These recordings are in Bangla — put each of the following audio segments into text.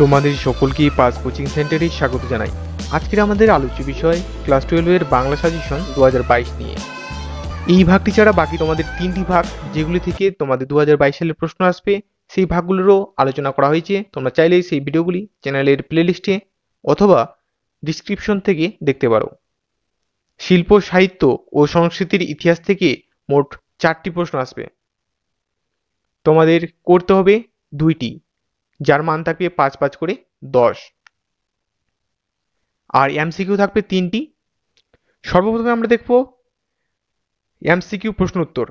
তোমাদের সকলকেই পাস কোচিং সেন্টারে স্বাগত জানাই আজকের আমাদের আলোচ্য বিষয় ক্লাস টুয়েলভের বাংলা সাজেশন দু নিয়ে এই ভাগটি ছাড়া বাকি তোমাদের তিনটি ভাগ যেগুলি থেকে তোমাদের দু সালের প্রশ্ন আসবে সেই ভাগগুলোরও আলোচনা করা হয়েছে তোমরা চাইলে সেই ভিডিওগুলি চ্যানেলের প্লেলিস্টে অথবা ডিসক্রিপশন থেকে দেখতে পারো শিল্প সাহিত্য ও সংস্কৃতির ইতিহাস থেকে মোট চারটি প্রশ্ন আসবে তোমাদের করতে হবে দুইটি যার মান থাকবে পাঁচ পাঁচ করে দশ আর এমসিকিউ থাকবে তিনটি সর্বপ্রথমে আমরা দেখব এমসিকিউ প্রশ্ন উত্তর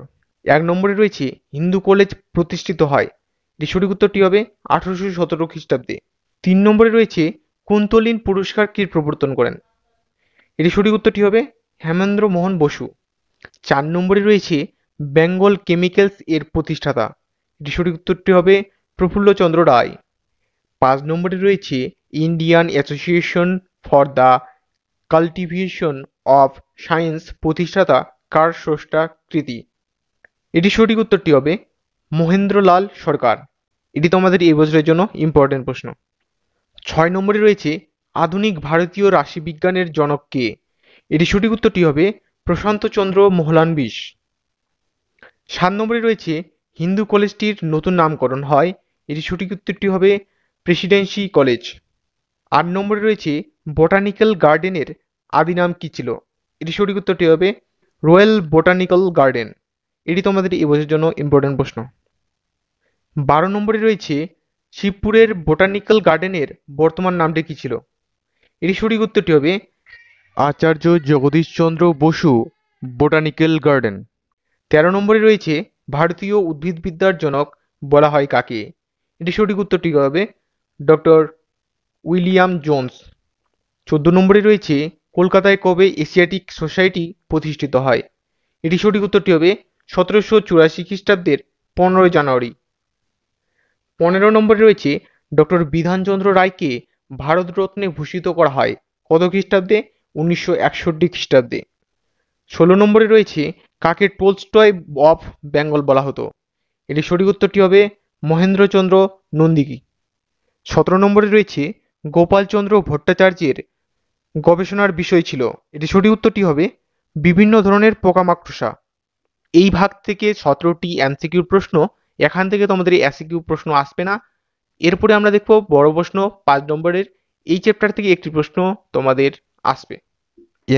এক নম্বরে রয়েছে হিন্দু কলেজ প্রতিষ্ঠিত হয় এটি সঠিক উত্তরটি হবে আঠারোশো সতেরো খ্রিস্টাব্দে তিন নম্বরে রয়েছে কুন্তলিন পুরস্কার কে প্রবর্তন করেন এটি সঠিক উত্তরটি হবে হেমেন্দ্র মোহন বসু চার নম্বরে রয়েছে বেঙ্গল কেমিক্যালস এর প্রতিষ্ঠাতা এটি সঠিক উত্তরটি হবে প্রফুল্লচন্দ্র রায় পাঁচ নম্বরে রয়েছে Indian Association for the Cultivation of Science প্রতিষ্ঠাতা কার স্রষ্টা কৃতি এটি সঠিক উত্তরটি হবে মহেন্দ্রলাল সরকার এটি তোমাদের এই বছরের জন্য ইম্পর্টেন্ট প্রশ্ন ছয় নম্বরে রয়েছে আধুনিক ভারতীয় রাশিবিজ্ঞানের জনক কে এটি সঠিক উত্তরটি হবে প্রশান্ত মোহলান মোহলানবিশ সাত নম্বরে রয়েছে হিন্দু কলেজটির নতুন নামকরণ হয় এটি সঠিক উত্তরটি হবে প্রেসিডেন্সি কলেজ আট নম্বরে রয়েছে বোটানিক্যাল গার্ডেনের আদি নাম কী ছিল এটি সঠিক উত্তরটি হবে রয়্যাল বোটানিক্যাল গার্ডেন এটি তোমাদের বছরের জন্য ইম্পর্ট্যান্ট প্রশ্ন বারো নম্বরে রয়েছে শিবপুরের বোটানিক্যাল গার্ডেনের বর্তমান নামটি কী ছিল এটি সঠিক উত্তরটি হবে আচার্য জগদীশচন্দ্র বসু বোটানিক্যাল গার্ডেন তেরো নম্বরে রয়েছে ভারতীয় উদ্ভিদবিদ্যার জনক বলা হয় কাকে এটি সঠিক উত্তরটি হবে ডক্টর উইলিয়াম জোন্স চোদ্দ নম্বরে রয়েছে কলকাতায় কবে এশিয়াটিক সোসাইটি প্রতিষ্ঠিত হয় এটি সঠিক উত্তরটি হবে সতেরোশো চুরাশি খ্রিস্টাব্দের পনেরোই জানুয়ারি পনেরো নম্বরে রয়েছে ডক্টর বিধানচন্দ্র রায়কে ভারতরত্নে ভূষিত করা হয় কত খ্রিস্টাব্দে উনিশশো একষট্টি খ্রিস্টাব্দে ষোলো নম্বরে রয়েছে কাকে টোলস্টয় অফ বেঙ্গল বলা হতো এটি সঠিক উত্তরটি হবে মহেন্দ্রচন্দ্র নন্দিকী সতেরো নম্বরে রয়েছে গোপালচন্দ্র ভট্টাচার্যের গবেষণার বিষয় ছিল এটি সঠিক উত্তরটি হবে বিভিন্ন ধরনের পোকামাকড়সা এই ভাগ থেকে সতেরোটি এমসিকিউ প্রশ্ন এখান থেকে তোমাদের এসিকিউ প্রশ্ন আসবে না এরপরে আমরা দেখব বড় প্রশ্ন পাঁচ নম্বরের এই চ্যাপ্টার থেকে একটি প্রশ্ন তোমাদের আসবে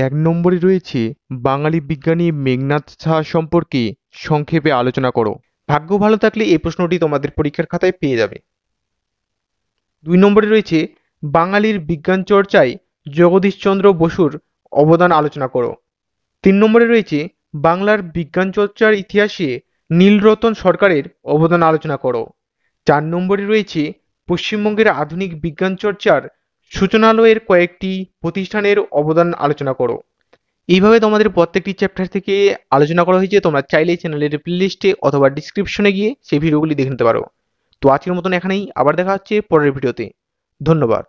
এক নম্বরে রয়েছে বাঙালি বিজ্ঞানী মেঘনাথ সাহা সম্পর্কে সংক্ষেপে আলোচনা করো ভাগ্য ভালো থাকলে এই প্রশ্নটি তোমাদের পরীক্ষার খাতায় পেয়ে যাবে দুই নম্বরে রয়েছে বাঙালির বিজ্ঞান চর্চায় জগদীশচন্দ্র বসুর অবদান আলোচনা করো তিন নম্বরে রয়েছে বাংলার বিজ্ঞান চর্চার ইতিহাসে নীলরতন সরকারের অবদান আলোচনা করো চার নম্বরে রয়েছে পশ্চিমবঙ্গের আধুনিক বিজ্ঞান চর্চার সূচনালয়ের কয়েকটি প্রতিষ্ঠানের অবদান আলোচনা করো এইভাবে তোমাদের প্রত্যেকটি চ্যাপ্টার থেকে আলোচনা করা হয়েছে তোমরা চাইলে চ্যানেলের প্লেলিস্টে অথবা ডিসক্রিপশনে গিয়ে সেই ভিডিওগুলি দেখে নিতে পারো তো আজকের মতন এখানেই আবার দেখা হচ্ছে পরের ভিডিওতে ধন্যবাদ